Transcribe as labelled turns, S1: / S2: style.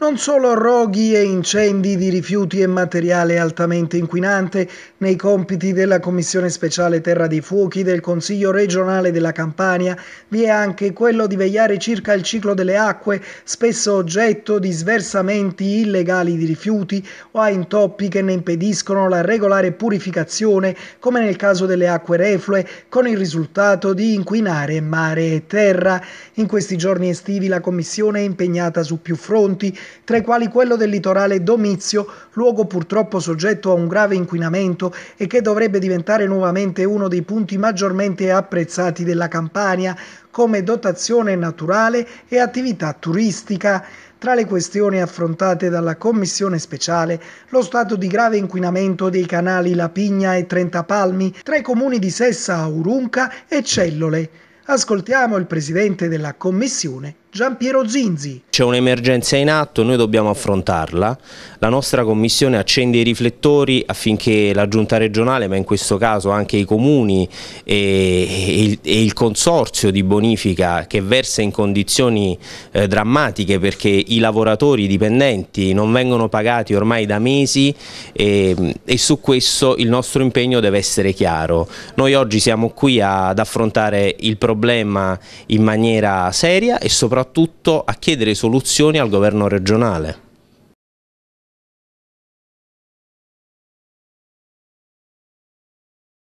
S1: Non solo roghi e incendi di rifiuti e materiale altamente inquinante nei compiti della Commissione speciale Terra dei Fuochi del Consiglio regionale della Campania, vi è anche quello di vegliare circa il ciclo delle acque, spesso oggetto di sversamenti illegali di rifiuti o a intoppi che ne impediscono la regolare purificazione, come nel caso delle acque reflue, con il risultato di inquinare mare e terra. In questi giorni estivi la Commissione è impegnata su più fronti tra i quali quello del litorale Domizio, luogo purtroppo soggetto a un grave inquinamento e che dovrebbe diventare nuovamente uno dei punti maggiormente apprezzati della Campania come dotazione naturale e attività turistica. Tra le questioni affrontate dalla Commissione speciale, lo stato di grave inquinamento dei canali La Pigna e Trentapalmi tra i comuni di Sessa, Aurunca e Cellole. Ascoltiamo il presidente della Commissione, Gian Piero Zinzi.
S2: C'è un'emergenza in atto, noi dobbiamo affrontarla. La nostra commissione accende i riflettori affinché la giunta regionale, ma in questo caso anche i comuni e, il, e il consorzio di bonifica che versa in condizioni eh, drammatiche perché i lavoratori i dipendenti non vengono pagati ormai da mesi e, e su questo il nostro impegno deve essere chiaro. Noi oggi siamo qui ad affrontare il problema in maniera seria e soprattutto soprattutto a chiedere
S1: soluzioni al governo regionale.